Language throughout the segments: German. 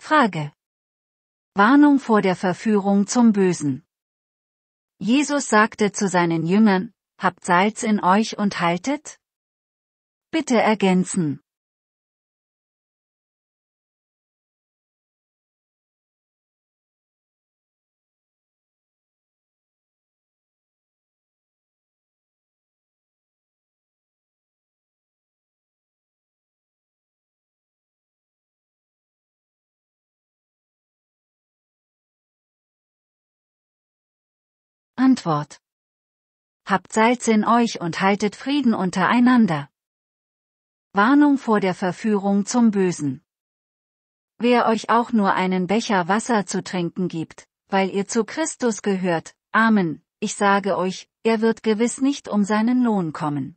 Frage. Warnung vor der Verführung zum Bösen. Jesus sagte zu seinen Jüngern, Habt Salz in euch und haltet? Bitte ergänzen. Antwort. Habt Salz in euch und haltet Frieden untereinander. Warnung vor der Verführung zum Bösen. Wer euch auch nur einen Becher Wasser zu trinken gibt, weil ihr zu Christus gehört, Amen, ich sage euch, er wird gewiss nicht um seinen Lohn kommen.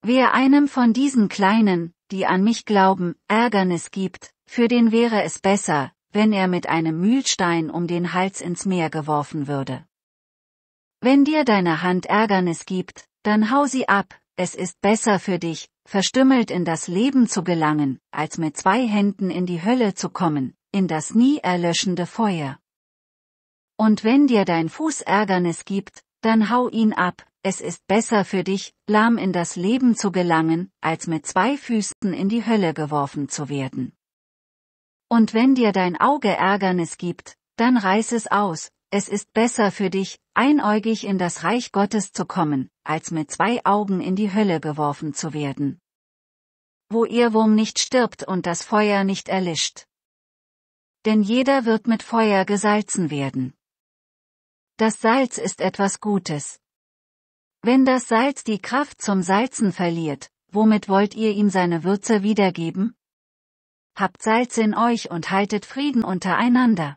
Wer einem von diesen Kleinen, die an mich glauben, Ärgernis gibt, für den wäre es besser, wenn er mit einem Mühlstein um den Hals ins Meer geworfen würde. Wenn dir deine Hand Ärgernis gibt, dann hau sie ab, es ist besser für dich, verstümmelt in das Leben zu gelangen, als mit zwei Händen in die Hölle zu kommen, in das nie erlöschende Feuer. Und wenn dir dein Fuß Ärgernis gibt, dann hau ihn ab, es ist besser für dich, lahm in das Leben zu gelangen, als mit zwei Füßen in die Hölle geworfen zu werden. Und wenn dir dein Auge Ärgernis gibt, dann reiß es aus, es ist besser für dich, einäugig in das Reich Gottes zu kommen, als mit zwei Augen in die Hölle geworfen zu werden. Wo ihr Wurm nicht stirbt und das Feuer nicht erlischt. Denn jeder wird mit Feuer gesalzen werden. Das Salz ist etwas Gutes. Wenn das Salz die Kraft zum Salzen verliert, womit wollt ihr ihm seine Würze wiedergeben? Habt Salz in euch und haltet Frieden untereinander.